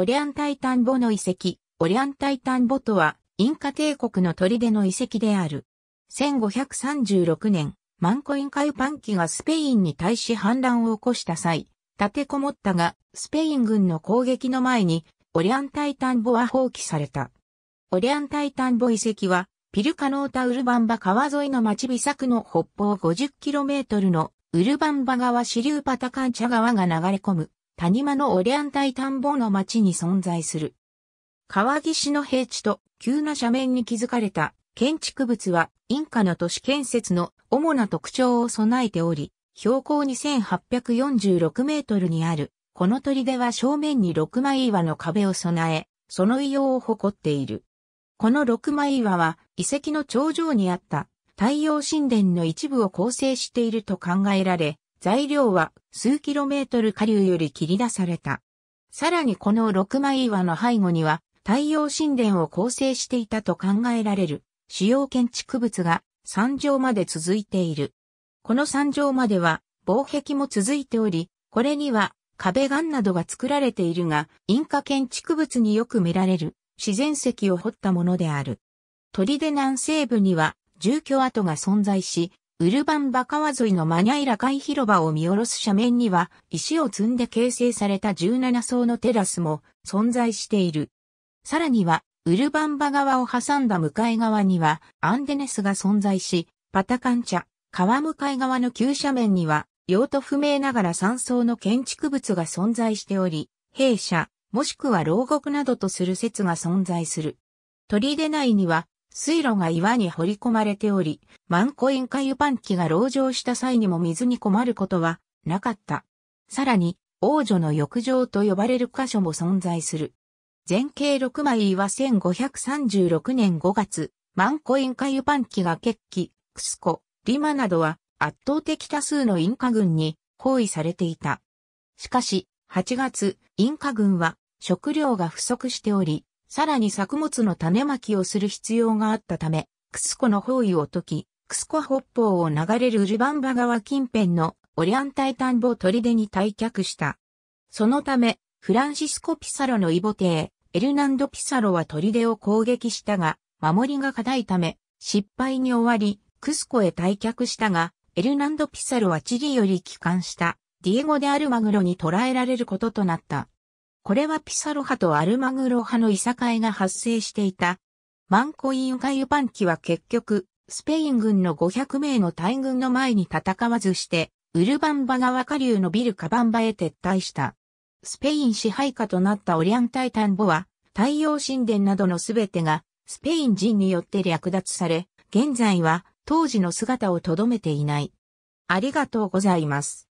オリアンタイタンボの遺跡、オリアンタイタンボとは、インカ帝国の砦の遺跡である。1536年、マンコインカユパンキがスペインに対し反乱を起こした際、立てこもったが、スペイン軍の攻撃の前に、オリアンタイタンボは放棄された。オリアンタイタンボ遺跡は、ピルカノータウルバンバ川沿いの町美作の北方 50km のウルバンバ川支流パタカンチャ川が流れ込む谷間のオリアンタイ田んぼの町に存在する。川岸の平地と急な斜面に築かれた建築物はインカの都市建設の主な特徴を備えており、標高2846メートルにある、この砦は正面に6枚岩の壁を備え、その異様を誇っている。この6枚岩は遺跡の頂上にあった太陽神殿の一部を構成していると考えられ、材料は数キロメートル下流より切り出された。さらにこの六枚岩の背後には太陽神殿を構成していたと考えられる主要建築物が山上まで続いている。この山上までは防壁も続いており、これには壁岩などが作られているが、インカ建築物によく見られる自然石を掘ったものである。砦南西部には住居跡が存在し、ウルバンバ川沿いのマニャイラ海広場を見下ろす斜面には、石を積んで形成された17層のテラスも存在している。さらには、ウルバンバ川を挟んだ向かい側には、アンデネスが存在し、パタカンチャ、川向かい側の急斜面には、用途不明ながら山層の建築物が存在しており、弊社、もしくは牢獄などとする説が存在する。砦内には、水路が岩に掘り込まれており、万古ンカ油パン機が籠城した際にも水に困ることはなかった。さらに、王女の浴場と呼ばれる箇所も存在する。全景6枚は1536年5月、万古ンカ油パン機が決起、クスコ、リマなどは圧倒的多数のインカ軍に包囲されていた。しかし、8月、インカ軍は食料が不足しており、さらに作物の種まきをする必要があったため、クスコの包囲を解き、クスコ北方を流れるウルバンバ川近辺のオリアンタイタンボ砦に退却した。そのため、フランシスコ・ピサロの異母帝、エルナンド・ピサロは砦を攻撃したが、守りが固いため、失敗に終わり、クスコへ退却したが、エルナンド・ピサロはチリより帰還した、ディエゴ・デ・アルマグロに捕らえられることとなった。これはピサロ派とアルマグロ派のいさかいが発生していた。マンコインカユパンキは結局、スペイン軍の500名の大軍の前に戦わずして、ウルバンバ川下流のビルカバンバへ撤退した。スペイン支配下となったオリアンタイタンボは、太陽神殿などのすべてが、スペイン人によって略奪され、現在は当時の姿をとどめていない。ありがとうございます。